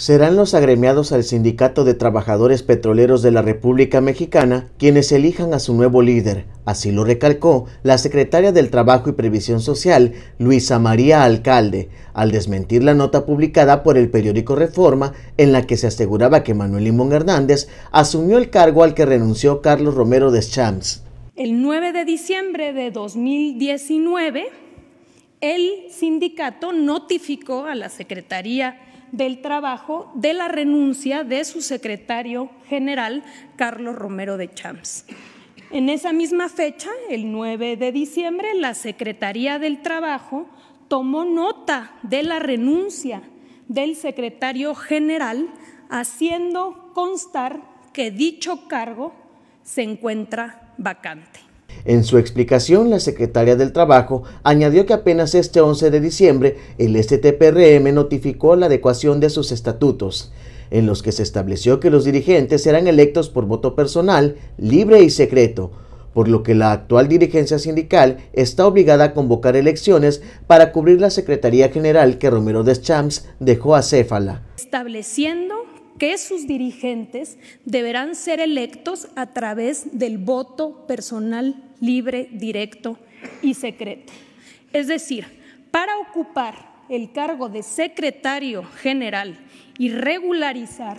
serán los agremiados al Sindicato de Trabajadores Petroleros de la República Mexicana quienes elijan a su nuevo líder. Así lo recalcó la secretaria del Trabajo y Previsión Social, Luisa María Alcalde, al desmentir la nota publicada por el periódico Reforma en la que se aseguraba que Manuel Limón Hernández asumió el cargo al que renunció Carlos Romero Deschamps. El 9 de diciembre de 2019, el sindicato notificó a la Secretaría del trabajo de la renuncia de su secretario general, Carlos Romero de Champs. En esa misma fecha, el 9 de diciembre, la Secretaría del Trabajo tomó nota de la renuncia del secretario general, haciendo constar que dicho cargo se encuentra vacante. En su explicación, la secretaria del Trabajo añadió que apenas este 11 de diciembre el STPRM notificó la adecuación de sus estatutos, en los que se estableció que los dirigentes eran electos por voto personal, libre y secreto, por lo que la actual dirigencia sindical está obligada a convocar elecciones para cubrir la Secretaría General que Romero Deschamps dejó a Estableciendo que sus dirigentes deberán ser electos a través del voto personal libre, directo y secreto. Es decir, para ocupar el cargo de secretario general y regularizar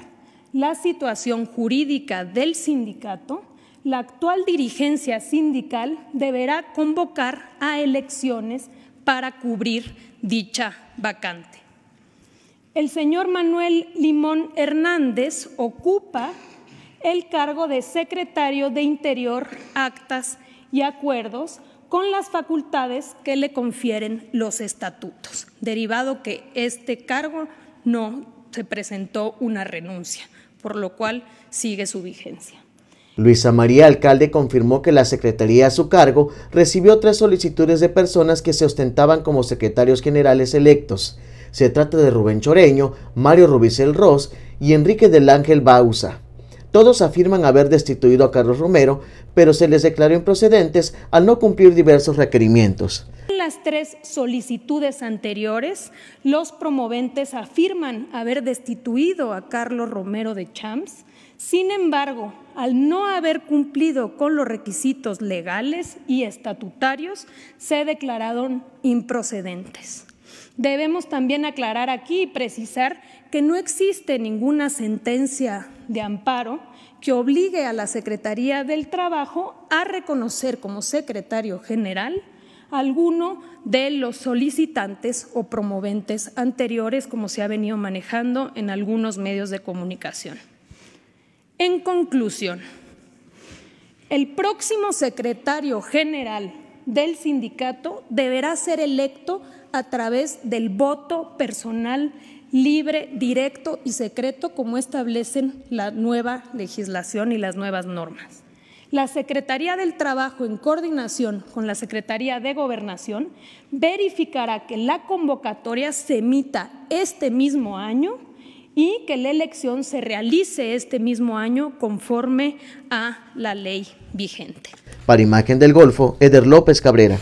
la situación jurídica del sindicato, la actual dirigencia sindical deberá convocar a elecciones para cubrir dicha vacante el señor Manuel Limón Hernández ocupa el cargo de secretario de Interior, Actas y Acuerdos con las facultades que le confieren los estatutos, derivado que este cargo no se presentó una renuncia, por lo cual sigue su vigencia. Luisa María Alcalde confirmó que la Secretaría a su cargo recibió tres solicitudes de personas que se ostentaban como secretarios generales electos. Se trata de Rubén Choreño, Mario Rubicel Ross y Enrique del Ángel Bausa. Todos afirman haber destituido a Carlos Romero, pero se les declaró improcedentes al no cumplir diversos requerimientos. En las tres solicitudes anteriores, los promoventes afirman haber destituido a Carlos Romero de Champs. Sin embargo, al no haber cumplido con los requisitos legales y estatutarios, se declararon improcedentes. Debemos también aclarar aquí y precisar que no existe ninguna sentencia de amparo que obligue a la Secretaría del Trabajo a reconocer como secretario general alguno de los solicitantes o promoventes anteriores, como se ha venido manejando en algunos medios de comunicación. En conclusión, el próximo secretario general del sindicato deberá ser electo a través del voto personal libre, directo y secreto, como establecen la nueva legislación y las nuevas normas. La Secretaría del Trabajo, en coordinación con la Secretaría de Gobernación, verificará que la convocatoria se emita este mismo año y que la elección se realice este mismo año conforme a la ley vigente. Para Imagen del Golfo, Eder López Cabrera.